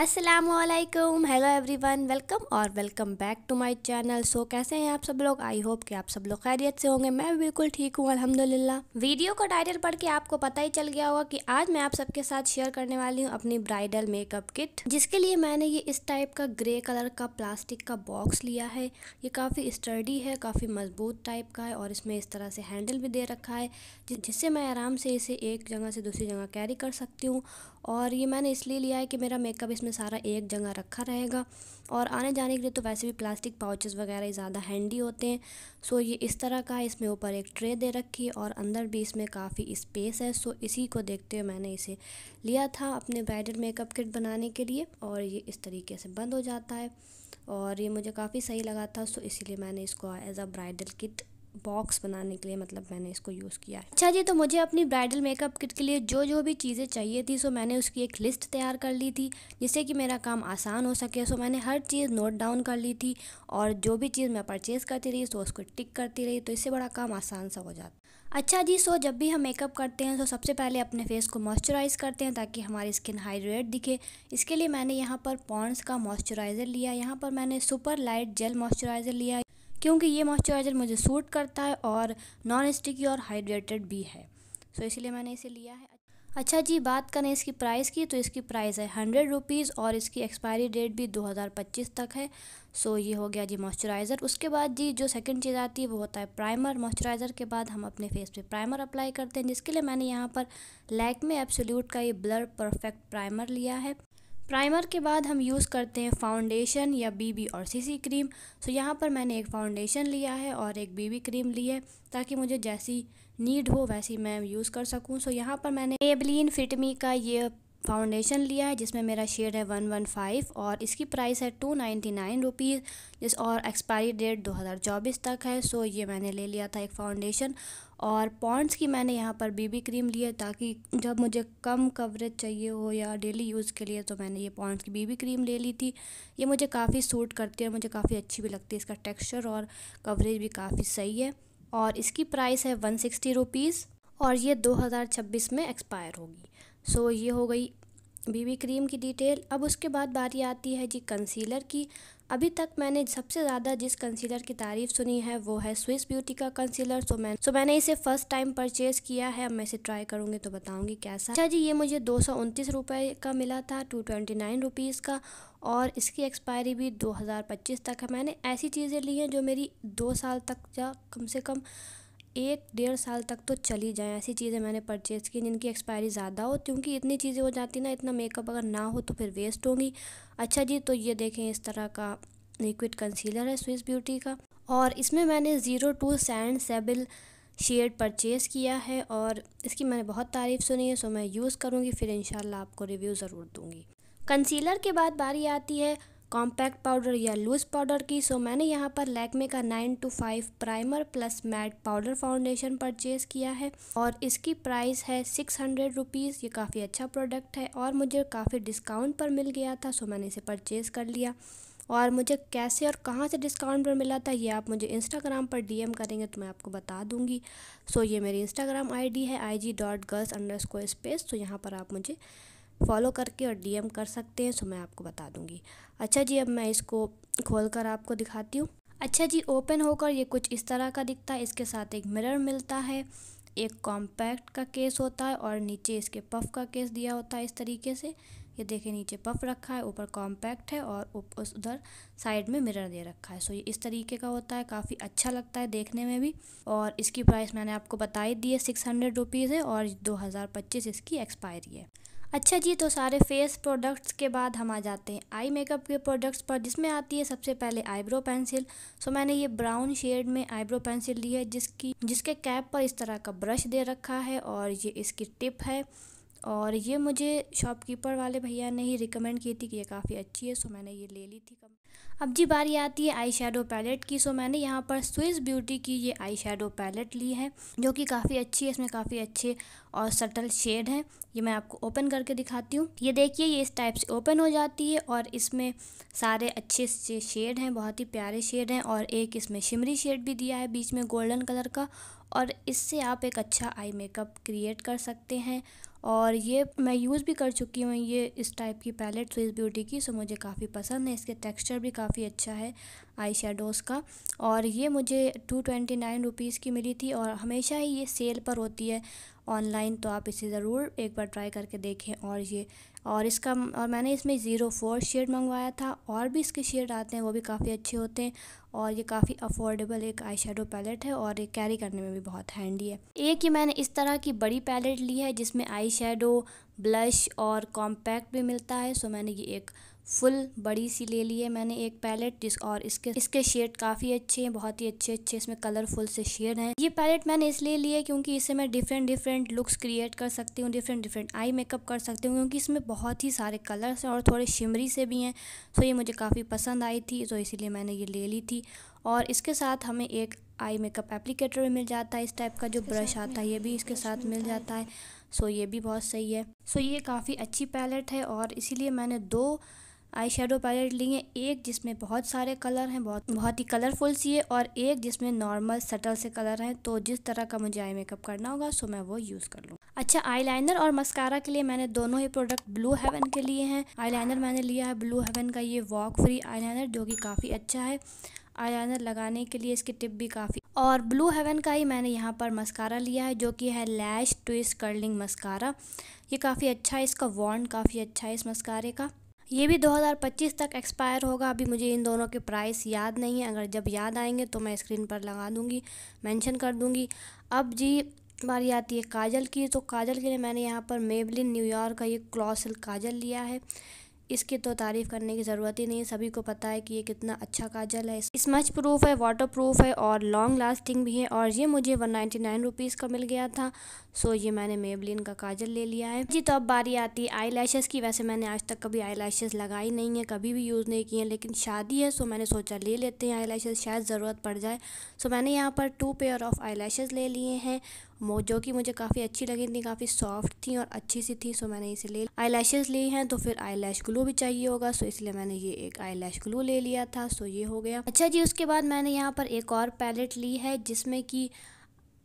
hello hello one welcome और welcome back to my channel so कैसे हैं आप सब लोग आई होप कि आप सब लोग खैरियत से होंगे मैं बिल्कुल ठीक हूँ अल्हम्दुलिल्लाह वीडियो का टाइटल पढ़ के आपको पता ही चल गया होगा कि आज मैं आप सबके साथ शेयर करने वाली हूँ अपनी ब्राइडल मेकअप किट जिसके लिए मैंने ये इस टाइप का ग्रे कलर का प्लास्टिक का बॉक्स लिया है ये काफ़ी स्टर्डी है काफ़ी मजबूत टाइप का है और इसमें इस तरह से हैंडल भी दे रखा है जिससे मैं आराम से इसे एक जगह से दूसरी जगह कैरी कर सकती हूँ और ये मैंने इसलिए लिया है कि मेरा मेकअप इसमें आपने सारा एक जगह रखा रहेगा और आने जाने के लिए तो वैसे भी प्लास्टिक पाउचेस वगैरह ही ज़्यादा हैंडी होते हैं सो ये इस तरह का इसमें ऊपर एक ट्रे दे रखी है और अंदर भी इसमें काफ़ी स्पेस है सो इसी को देखते हुए मैंने इसे लिया था अपने ब्राइडल मेकअप किट बनाने के लिए और ये इस तरीके से बंद हो जाता है और ये मुझे काफ़ी सही लगा था सो इसीलिए मैंने इसको as a bridal kit box बनाने के लिए मतलब मैंने इसको यूज़ किया है अच्छा जी तो मुझे अपनी ब्राइडल मेकअप किट के लिए जो जो भी चीज़ें चाहिए थी सो मैंने उसकी एक लिस्ट तैयार कर ली थी जिससे कि मेरा काम आसान हो सके सो मैंने हर चीज़ नोट डाउन कर ली थी और जो भी चीज़ मैं परचेज़ करती रही सो उसको टिक करती रही तो इससे बड़ा काम आसान सा हो जाता अच्छा जी सो जब भी हम मेकअप करते हैं तो सबसे पहले अपने फेस को मॉइस्चराइज़ करते हैं ताकि हमारी स्किन हाइड्रेट दिखे इसके लिए मैंने यहाँ पर पॉन्ड्स का मॉइस्चराइज़र लिया यहाँ पर मैंने सुपर लाइट जेल मॉइस्चराइज़र लिया क्योंकि ये मॉइस्चराइज़र मुझे सूट करता है और नॉन स्टिकी और हाइड्रेटेड भी है सो इसलिए मैंने इसे लिया है अच्छा जी बात करें इसकी प्राइस की तो इसकी प्राइस है हंड्रेड रुपीज़ और इसकी एक्सपायरी डेट भी 2025 तक है सो ये हो गया जी मॉइस्चराइज़र उसके बाद जी जो सेकंड चीज़ आती है वो होता है प्राइमर मॉइस्चराइज़र के बाद हम अपने फेस पे प्राइमर अप्लाई करते हैं जिसके लिए मैंने यहाँ पर लैक में एब्सोल्यूट का ये ब्लर परफेक्ट प्राइमर लिया है प्राइमर के बाद हम यूज़ करते हैं फाउंडेशन या बीबी और सीसी क्रीम सो यहाँ पर मैंने एक फाउंडेशन लिया है और एक बीबी क्रीम ली है ताकि मुझे जैसी नीड हो वैसी मैं यूज़ कर सकूँ सो यहाँ पर मैंने एबलिन फिटमी का ये फाउंडेशन लिया है जिसमें मेरा शेड है वन वन फाइव और इसकी प्राइस है टू नाइन्टी नाइन रुपीज़ जिस और एक्सपायरी डेट दो हज़ार चौबीस तक है सो ये मैंने ले लिया था एक फाउंडेशन और पॉन्ड्स की मैंने यहाँ पर बीबी क्रीम ली है ताकि जब मुझे कम कवरेज चाहिए हो या डेली यूज़ के लिए तो मैंने ये पॉन्ड्स की बीबी क्रीम ले ली थी ये मुझे काफ़ी सूट करती है और मुझे काफ़ी अच्छी भी लगती है इसका टेक्स्चर और कवरेज भी काफ़ी सही है और इसकी प्राइस है वन सिक्सटी रुपीज़ और ये छब्बीस में एक्सपायर होगी सो ये हो गई बीबी क्रीम की डिटेल अब उसके बाद बारी आती है जी कंसीलर की अभी तक मैंने सबसे ज़्यादा जिस कंसीलर की तारीफ़ सुनी है वो है स्विस ब्यूटी का कंसीलर सो मैं सो मैंने इसे फर्स्ट टाइम परचेज़ किया है अब मैं इसे ट्राई करूँगी तो बताऊँगी कैसा अच्छा जी ये मुझे दो सौ का मिला था टू ट्वेंटी नाइन रुपीज़ का और इसकी एक्सपायरी भी 2025 तक है मैंने ऐसी चीज़ें ली हैं जो मेरी दो साल तक या कम से कम एक डेढ़ साल तक तो चली जाएँ ऐसी चीज़ें मैंने परचेज़ की जिनकी एक्सपायरी ज़्यादा हो क्योंकि इतनी चीज़ें हो जाती ना इतना मेकअप अगर ना हो तो फिर वेस्ट होंगी अच्छा जी तो ये देखें इस तरह का लिक्विड कंसीलर है स्विस ब्यूटी का और इसमें मैंने zero two sand sable shade purchase किया है और इसकी मैंने बहुत तारीफ़ सुनी है सो मैं यूज़ करूँगी फिर इन आपको रिव्यू ज़रूर दूँगी कंसीलर के बाद बारी आती है कॉम्पैक्ट पाउडर या लूज पाउडर की सो मैंने यहाँ पर लैकमे का nine to five primer plus matte powder foundation purchase किया है और इसकी प्राइस है सिक्स हंड्रेड रुपीज़ ये काफ़ी अच्छा प्रोडक्ट है और मुझे काफ़ी डिस्काउंट पर मिल गया था सो मैंने इसे परचेज़ कर लिया और मुझे कैसे और कहाँ से डिस्काउंट पर मिला था ये आप मुझे इंस्टाग्राम पर एम करेंगे तो मैं आपको बता दूँगी सो ये मेरी इंस्टाग्राम डी है I G dot girls underscore space तो यहाँ पर आप मुझे फॉलो करके और डीएम कर सकते हैं सो मैं आपको बता दूंगी अच्छा जी अब मैं इसको खोल कर आपको दिखाती हूँ अच्छा जी ओपन होकर ये कुछ इस तरह का दिखता है इसके साथ एक मिरर मिलता है एक कॉम्पैक्ट का केस होता है और नीचे इसके पफ का केस दिया होता है इस तरीके से ये देखें नीचे पफ रखा है ऊपर कॉम्पैक्ट है और उस उधर साइड में मिरर दे रखा है सो ये इस तरीके का होता है काफ़ी अच्छा लगता है देखने में भी और इसकी प्राइस मैंने आपको बता ही दी है सिक्स हंड्रेड रुपीज़ है और दो हज़ार पच्चीस इसकी एक्सपायरी है अच्छा जी तो सारे फेस प्रोडक्ट्स के बाद हम आ जाते हैं आई मेकअप के प्रोडक्ट्स पर जिसमें आती है सबसे पहले आईब्रो पेंसिल सो मैंने ये ब्राउन शेड में आईब्रो पेंसिल ली है जिसकी जिसके कैप पर इस तरह का ब्रश दे रखा है और ये इसकी टिप है और ये मुझे शॉपकीपर वाले भैया ने ही रिकमेंड की थी कि ये काफ़ी अच्छी है सो मैंने ये ले ली थी कम अब जी बारी आती है आई शेडो पैलेट की सो मैंने यहाँ पर स्विस ब्यूटी की ये आई शेडो पैलेट ली है जो कि काफ़ी अच्छी है इसमें काफ़ी अच्छे और सटल शेड हैं ये मैं आपको ओपन करके दिखाती हूँ ये देखिए ये इस टाइप से ओपन हो जाती है और इसमें सारे अच्छे से शेड हैं बहुत ही प्यारे शेड हैं और एक इसमें शिमरी शेड भी दिया है बीच में गोल्डन कलर का और इससे आप एक अच्छा आई मेकअप क्रिएट कर सकते हैं और ये मैं यूज़ भी कर चुकी हूँ ये इस टाइप की पैलेट स्विस ब्यूटी की सो मुझे काफ़ी पसंद है इसके टेक्सचर भी काफ़ी अच्छा है आई शेडोज़ का और ये मुझे टू ट्वेंटी नाइन रुपीज़ की मिली थी और हमेशा ही ये सेल पर होती है ऑनलाइन तो आप इसे ज़रूर एक बार ट्राई करके देखें और ये और इसका और मैंने इसमें ज़ीरो फोर शेड मंगवाया था और भी इसके शेड आते हैं वो भी काफ़ी अच्छे होते हैं और ये काफ़ी अफोर्डेबल एक आई शेडो पैलेट है और ये कैरी करने में भी बहुत हैंडी है एक ही मैंने इस तरह की बड़ी पैलेट ली है जिसमें आई शेडो ब्लश और कॉम्पैक्ट भी मिलता है सो मैंने ये एक फुल बड़ी सी ले ली है मैंने एक पैलेट जिस और इसके इसके शेड काफ़ी अच्छे हैं बहुत ही अच्छे अच्छे इसमें कलरफुल से शेड हैं ये पैलेट मैंने इसलिए ली है क्योंकि इससे मैं डिफरेंट डिफरेंट लुक्स क्रिएट कर सकती हूँ डिफरेंट डिफरेंट आई मेकअप कर सकती हूँ क्योंकि इसमें बहुत ही सारे कलर्स हैं और थोड़े शिमरी से भी हैं सो तो ये मुझे काफ़ी पसंद आई थी तो इसीलिए मैंने ये ले ली थी और इसके साथ हमें एक आई मेकअप एप्लीकेटर भी मिल जाता है इस टाइप का जो ब्रश आता है ये भी इसके साथ मिल जाता है सो ये भी बहुत सही है सो ये काफ़ी अच्छी पैलेट है और इसीलिए मैंने दो आई शेडो पैलेट लिए एक जिसमें बहुत सारे कलर हैं बहुत बहुत ही कलरफुल सी है और एक जिसमें नॉर्मल सटल से कलर हैं तो जिस तरह का मुझे आई मेकअप करना होगा सो मैं वो यूज़ कर लूँ अच्छा आईलाइनर और मस्कारा के लिए मैंने दोनों ही प्रोडक्ट ब्लू हेवन के लिए हैं आईलाइनर मैंने लिया है ब्लू हेवन का ये वॉक फ्री आईलाइनर जो कि काफ़ी अच्छा है आईलाइनर लगाने के लिए इसकी टिप भी काफ़ी और ब्लू हेवन का ही मैंने यहाँ पर मस्कारा लिया है जो कि है लैश ट्विस्ट कर्लिंग मस्कारा ये काफ़ी अच्छा है इसका वॉन्ड काफ़ी अच्छा है इस मस्कारे का ये भी 2025 तक एक्सपायर होगा अभी मुझे इन दोनों के प्राइस याद नहीं है अगर जब याद आएंगे तो मैं स्क्रीन पर लगा दूंगी मेंशन कर दूंगी अब जी बारी आती है काजल की तो काजल के लिए मैंने यहाँ पर मेबलिन न्यूयॉर्क का ये क्लॉसल काजल लिया है इसकी तो तारीफ़ करने की ज़रूरत ही नहीं सभी को पता है कि ये कितना अच्छा काजल है स्मच प्रूफ है वाटर प्रूफ है और लॉन्ग लास्टिंग भी है और ये मुझे वन नाइन्टी नाइन रुपीज़ का मिल गया था सो ये मैंने मेबलिन का काजल ले लिया है जी तो अब बारी आती है आई लैशेज़ की वैसे मैंने आज तक कभी आई लैशेज़ लगाई नहीं है कभी भी यूज़ नहीं की है लेकिन शादी है सो मैंने सोचा ले लेते हैं आई लैशेज़ शायद ज़रूरत पड़ जाए सो मैंने यहाँ पर टू पेयर ऑफ़ आई ले लिए हैं जो कि मुझे काफ़ी अच्छी लगी थी काफ़ी सॉफ्ट थी और अच्छी सी थी सो मैंने इसे ले आई लैशेज़ ली हैं तो फिर आई लैश ग्लू भी चाहिए होगा सो इसलिए मैंने ये एक आई लैश ग्लू ले लिया था सो ये हो गया अच्छा जी उसके बाद मैंने यहाँ पर एक और पैलेट ली है जिसमें कि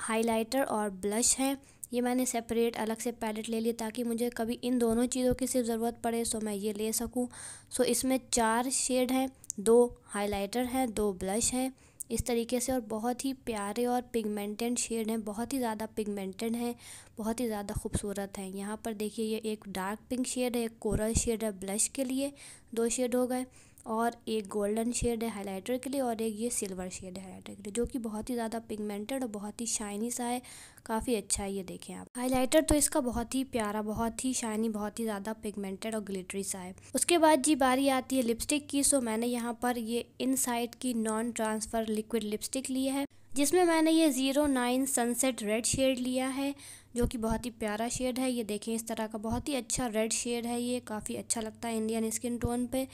हाइलाइटर और ब्लश है ये मैंने सेपरेट अलग से पैलेट ले लिया ताकि मुझे कभी इन दोनों चीज़ों की सिर्फ ज़रूरत पड़े सो मैं ये ले सकूँ सो इसमें चार शेड हैं दो हाइलाइटर हैं दो ब्लश हैं इस तरीके से और बहुत ही प्यारे और पिगमेंटेड शेड हैं बहुत ही ज़्यादा पिगमेंटेड हैं बहुत ही ज़्यादा खूबसूरत हैं यहाँ पर देखिए ये एक डार्क पिंक शेड है एक कोरल शेड है ब्लश के लिए दो शेड हो गए और एक गोल्डन शेड है हाइलाइटर के लिए और एक ये सिल्वर शेड है हाइलाइटर के लिए जो कि बहुत ही ज़्यादा पिगमेंटेड और बहुत ही शाइनी सा है काफ़ी अच्छा है ये देखें आप हाइलाइटर तो इसका बहुत ही प्यारा बहुत ही शाइनी बहुत ही ज़्यादा पिगमेंटेड और ग्लिटरी सा है उसके बाद जी बारी आती है लिपस्टिक की सो मैंने यहाँ पर ये इन की नॉन ट्रांसफ़र लिक्विड लिपस्टिक ली है जिसमें मैंने ये zero nine sunset red shade लिया है जो कि बहुत ही प्यारा शेड है ये देखें इस तरह का बहुत ही अच्छा रेड शेड है ये काफ़ी अच्छा लगता है इंडियन स्किन टोन पे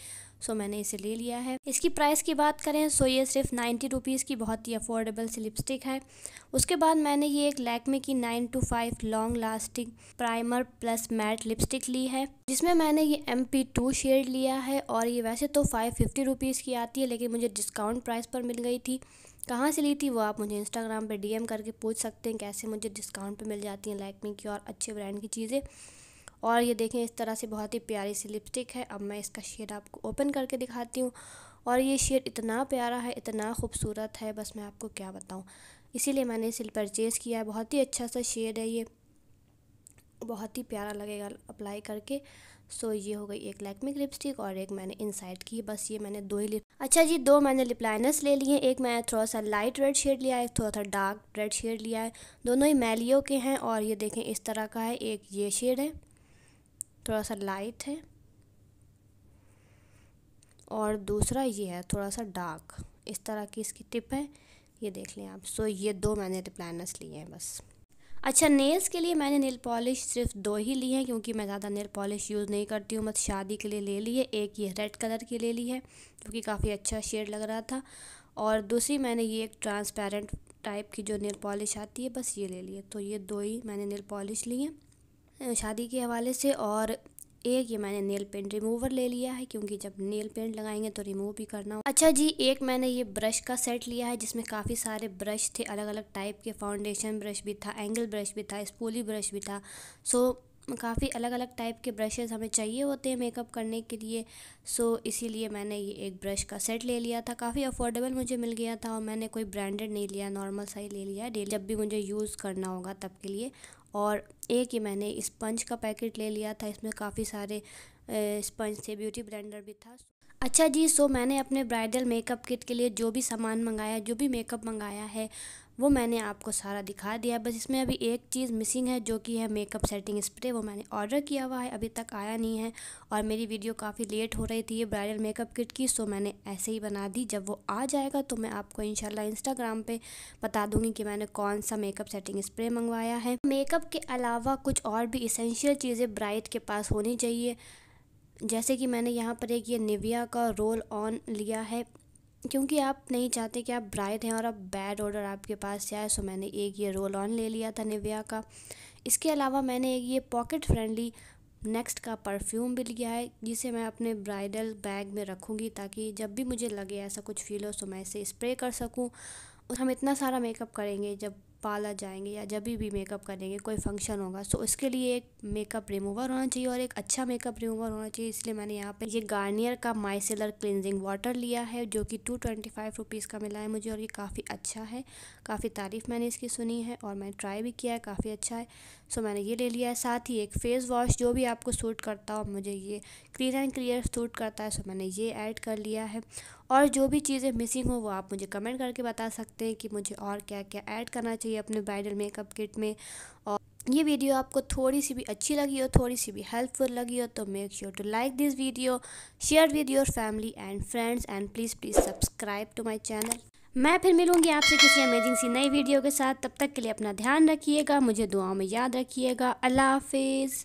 सो मैंने इसे ले लिया है इसकी प्राइस की बात करें सो ये सिर्फ नाइन्टी रुपीज़ की बहुत ही अफोर्डेबल सी लिपस्टिक है उसके बाद मैंने ये एक लैकमे की nine to five long lasting primer plus matte lipstick ली है जिसमें मैंने ये एम पी टू शेड लिया है और ये वैसे तो फाइव फिफ्टी रुपीज़ की आती है लेकिन मुझे डिस्काउंट प्राइस पर मिल गई थी कहाँ से ली थी वो आप मुझे इंस्टाग्राम डी एम करके पूछ सकते हैं कैसे मुझे डिस्काउंट पर मिल जाती हैं लैकमे की और अच्छे ब्रांड की चीज़ें और ये देखें इस तरह से बहुत ही प्यारी सी लिपस्टिक है अब मैं इसका शेड आपको ओपन करके दिखाती हूँ और ये शेड इतना प्यारा है इतना खूबसूरत है बस मैं आपको क्या बताऊँ इसीलिए मैंने इसे परचेज़ किया है बहुत ही अच्छा सा शेड है ये बहुत ही प्यारा लगेगा अप्लाई करके सो ये हो गई एक लैकमिक लिपस्टिक और एक मैंने इनसाइड की बस ये मैंने दो ही लिप अच्छा जी दो मैंने लिप लाइनर्स ले लिए एक मैंने थोड़ा सा लाइट रेड शेड लिया है एक थोड़ा सा डार्क रेड शेड लिया है दोनों ही मैलियो के हैं और ये देखें इस तरह का है एक ये शेड है थोड़ा सा लाइट है और दूसरा ये है थोड़ा सा डार्क इस तरह की इसकी टिप है ये देख लें आप सो ये दो मैंने रिप्लानर्स लिए हैं बस अच्छा नेल्स के लिए मैंने नेल पॉलिश सिर्फ दो ही ली हैं क्योंकि मैं ज़्यादा नेल पॉलिश यूज़ नहीं करती हूँ बस शादी के लिए ले ली है एक ये रेड कलर की ले ली है जो कि काफ़ी अच्छा शेड लग रहा था और दूसरी मैंने ये एक ट्रांसपेरेंट टाइप की जो नेल पॉलिश आती है बस ये ले ली है तो ये दो ही मैंने नेल पॉलिश ली हैं शादी के हवाले से और एक ये मैंने नेल पेंट रिमूवर ले लिया है क्योंकि जब नेल पेंट लगाएंगे तो रिमूव भी करना होगा अच्छा जी एक मैंने ये ब्रश का सेट लिया है जिसमें काफ़ी सारे ब्रश थे अलग अलग टाइप के फाउंडेशन ब्रश भी था एंगल ब्रश भी था स्पूली ब्रश भी था सो काफ़ी अलग अलग टाइप के ब्रशेज़ हमें चाहिए होते हैं मेकअप करने के लिए सो इसीलिए मैंने ये एक ब्रश का सेट ले लिया था काफ़ी अफोर्डेबल मुझे मिल गया था और मैंने कोई ब्रांडेड नहीं लिया नॉर्मल सा ही ले लिया डेली जब भी मुझे यूज़ करना होगा तब के लिए और एक ही मैंने स्पंज का पैकेट ले लिया था इसमें काफ़ी सारे स्पंज थे ब्यूटी ब्रांडर भी था अच्छा जी सो मैंने अपने ब्राइडल मेकअप किट के लिए जो भी सामान मंगाया जो भी मेकअप मंगाया है वो मैंने आपको सारा दिखा दिया बस इसमें अभी एक चीज़ मिसिंग है जो कि है मेकअप सेटिंग स्प्रे वो मैंने ऑर्डर किया हुआ है अभी तक आया नहीं है और मेरी वीडियो काफ़ी लेट हो रही थी ये ब्राइडल मेकअप किट की सो मैंने ऐसे ही बना दी जब वो आ जाएगा तो मैं आपको शाला इंस्टाग्राम पर बता दूँगी कि मैंने कौन सा मेकअप सेटिंग स्प्रे मंगवाया है मेकअप के अलावा कुछ और भी इसेंशियल चीज़ें ब्राइड के पास होनी चाहिए जैसे कि मैंने यहाँ पर एक ये निविया का रोल ऑन लिया है क्योंकि आप नहीं चाहते कि आप ब्राइड हैं और अब बैड ऑर्डर आपके पास आए सो मैंने एक ये रोल ऑन ले लिया था निव्या का इसके अलावा मैंने एक ये पॉकेट फ्रेंडली नेक्स्ट का परफ्यूम भी लिया है जिसे मैं अपने ब्राइडल बैग में रखूँगी ताकि जब भी मुझे लगे ऐसा कुछ फील हो सो मैं इसे स्प्रे कर सकूँ हम इतना सारा मेकअप करेंगे जब पाला जाएंगे या जब भी मेकअप करेंगे कोई फंक्शन होगा सो तो उसके लिए एक मेकअप रिमूवर होना चाहिए और एक अच्छा मेकअप रिमूवर होना चाहिए इसलिए मैंने यहाँ पे ये गार्नियर का माइसेलर क्लिनजिंग वाटर लिया है जो कि टू ट्वेंटी फाइव रुपीज़ का मिला है मुझे और ये काफ़ी अच्छा है काफ़ी तारीफ़ मैंने इसकी सुनी है और मैंने ट्राई भी किया है काफ़ी अच्छा है सो मैंने ये ले लिया है साथ ही एक फ़ेस वॉश जो भी आपको सूट करता हो मुझे ये क्लीन एंड क्लियर सूट करता है सो मैंने ये ऐड कर लिया है और जो भी चीज़ें मिसिंग हो वो आप मुझे कमेंट करके बता सकते हैं कि मुझे और क्या क्या ऐड करना चाहिए अपने ब्राइडल मेकअप किट में और ये वीडियो आपको थोड़ी सी भी अच्छी लगी हो थोड़ी सी भी हेल्पफुल लगी हो तो make sure to like this video share with your family and friends and please please subscribe to my channel मैं फिर मिलूंगी आपसे किसी अमेजिंग सी नई वीडियो के साथ तब तक के लिए अपना ध्यान रखिएगा मुझे दुआओं में याद रखिएगा अल्लाह हाफिज़